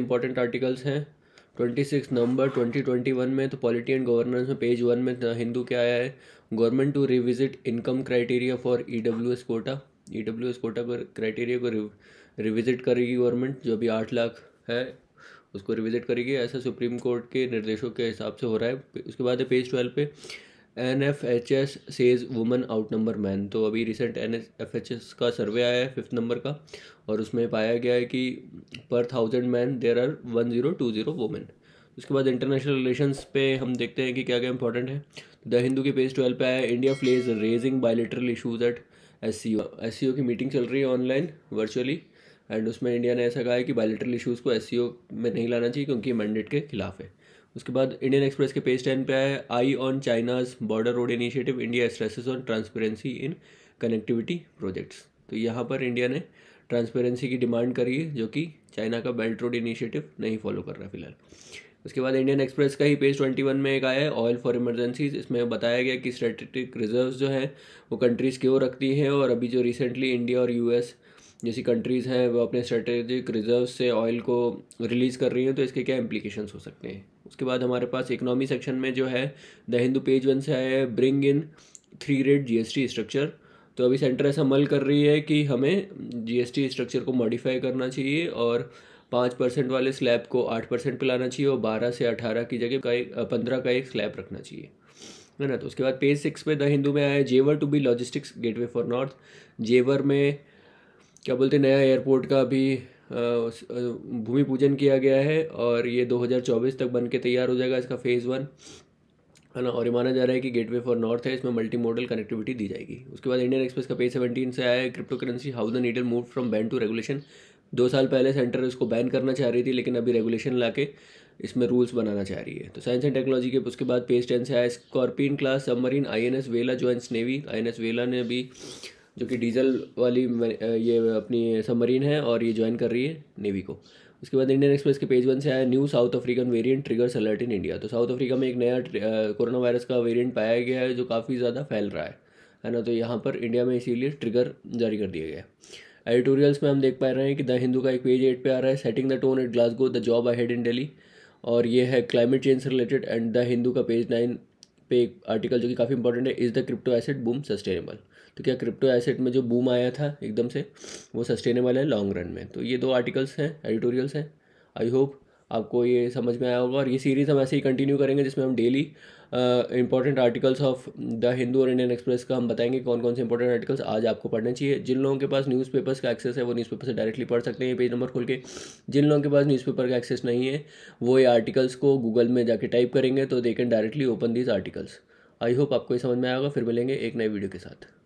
important articles हैं twenty six November twenty twenty one में तो पॉलिटी एंड गवर्नेंस में पेज वन में हिंदू क्या आया है government to revisit income criteria for E W S quota E W S quota पर क्राइटेरिया को रिविजिट करेगी गवर्नमेंट जो अभी आठ लाख है उसको रिविजिट करेगी ऐसा सुप्रीम कोर्ट के निर्देशों के हिसाब से हो रहा है उसके बाद है पेज ट्वेल्व पे N F H S says women outnumber men तो अभी recent N F H S का सर्वे आया है फिफ्थ नंबर का और उसमें पाया गया है कि पर thousand men there are one zero two zero women उसके बाद इंटरनेशनल रिलेशंस पे हम देखते हैं कि क्या क्या इंपॉर्टेंट है द हिंदू के पेज ट्वेल्व पे आया India pledge raising bilateral issues at S C O S C O की मीटिंग चल रही है ऑनलाइन वर्चुअली एंड उसमें इंडिया ने ऐसा कहा है कि बायोलिटरल इशूज़ को एस सी ओ में नहीं लाना चाहिए क्योंकि मैंडेट के खिलाफ है उसके बाद इंडियन एक्सप्रेस के पेज टेन पे आया eye on China's border road initiative India stresses on transparency in connectivity projects तो यहाँ पर इंडिया ने ट्रांसपेरेंसी की डिमांड करी है जो कि चाइना का बेल्ट रोड इनिशिएटिव नहीं फॉलो कर रहा फिलहाल उसके बाद इंडियन एक्सप्रेस का ही पेज ट्वेंटी वन में एक आया है ऑयल फॉर इमरजेंसीज इसमें बताया गया कि स्ट्रेटेटिक रिजर्व जो हैं वो कंट्रीज़ क्यों रखती हैं और अभी जो रिसेंटली इंडिया और यूएस जैसी कंट्रीज़ हैं वो अपने स्ट्रेटेजिक रिजर्व से ऑयल को रिलीज़ कर रही हैं तो इसके क्या इम्प्लीकेशंस हो सकते हैं उसके बाद हमारे पास इकनॉमी सेक्शन में जो है द हिंदू पेज वन से आया है bring in three rate GST structure तो अभी सेंटर ऐसा मल कर रही है कि हमें जीएसटी स्ट्रक्चर को मॉडिफाई करना चाहिए और पाँच परसेंट वाले स्लैब को आठ परसेंट पर लाना चाहिए और बारह से अठारह की जगह का एक पंद्रह का एक स्लैब रखना चाहिए है ना तो उसके बाद पेज सिक्स पे द हिंदू में आया Jewar to be logistics gateway for north Jewar में क्या बोलते नया एयरपोर्ट का भी भूमि पूजन किया गया है और ये 2024 तक बन के तैयार हो जाएगा इसका फेज़ वन है ना और ये माना जा रहा है कि गेटवे फॉर नॉर्थ है इसमें मल्टी मॉडल कनेक्टिविटी दी जाएगी उसके बाद इंडियन एक्सप्रेस का पे सेवेंटीन से आया है cryptocurrency how the needle move from ban to regulation दो साल पहले सेंटर इसको बैन करना चाह रही थी लेकिन अभी रेगुलेशन ला के इसमें रूल्स बनाना चाह रही है तो साइंस एंड टेक्नोलॉजी के उसके बाद पेज टेन से आया Scorpene class submarine I N S Vela जो नेवी आई एन एस वेला ने अभी जो कि डीजल वाली ये अपनी सबमरीन है और ये ज्वाइन कर रही है नेवी को उसके बाद इंडियन एक्सप्रेस के पेज वन से आया new South African variant triggers alert in India तो साउथ अफ्रीका में एक नया कोरोना वायरस का वेरिएंट पाया गया है जो काफ़ी ज़्यादा फैल रहा है है ना तो यहाँ पर इंडिया में इसीलिए ट्रिगर जारी कर दिया गया है एडिटोरियल्स में हम देख पा रहे हैं कि द हिंदू का एक पेज एट पे आ रहा है setting the tone at Glasgow the job ahead in Delhi और ये है क्लाइमेट चेंज से रिलेटेड एंड द हिंदू का पेज नाइन पे एक आर्टिकल जो कि काफ़ी इंपॉर्टेंट है is the crypto asset boom sustainable तो क्या क्रिप्टो एसेट में जो बूम आया था एकदम से वो सस्टेनेबल है लॉन्ग रन में तो ये दो आर्टिकल्स हैं एडिटोरियल्स हैं आई होप आपको ये समझ में आया होगा और ये सीरीज़ हम ऐसे ही कंटिन्यू करेंगे जिसमें हम daily important articles of the Hindu और इंडियन एक्सप्रेस का हम बताएंगे कौन कौन से इंपॉर्टेंट आर्टिकल्स आज आपको पढ़ने चाहिए जिन लोगों के पास न्यूज़पेपर्स का एक्सेस है वो न्यूज़पेपर से डायरेक्टली पढ़ सकते हैं पेज नंबर खोल के जिन लोगों के पास न्यूज़पेपर का एक्सेस नहीं है वो ये आर्टिकल्स को गूगल में जाके टाइप करेंगे तो they can directly open these articles I hope आपको ये समझ में आएगा फिर मिलेंगे एक नए वीडियो के साथ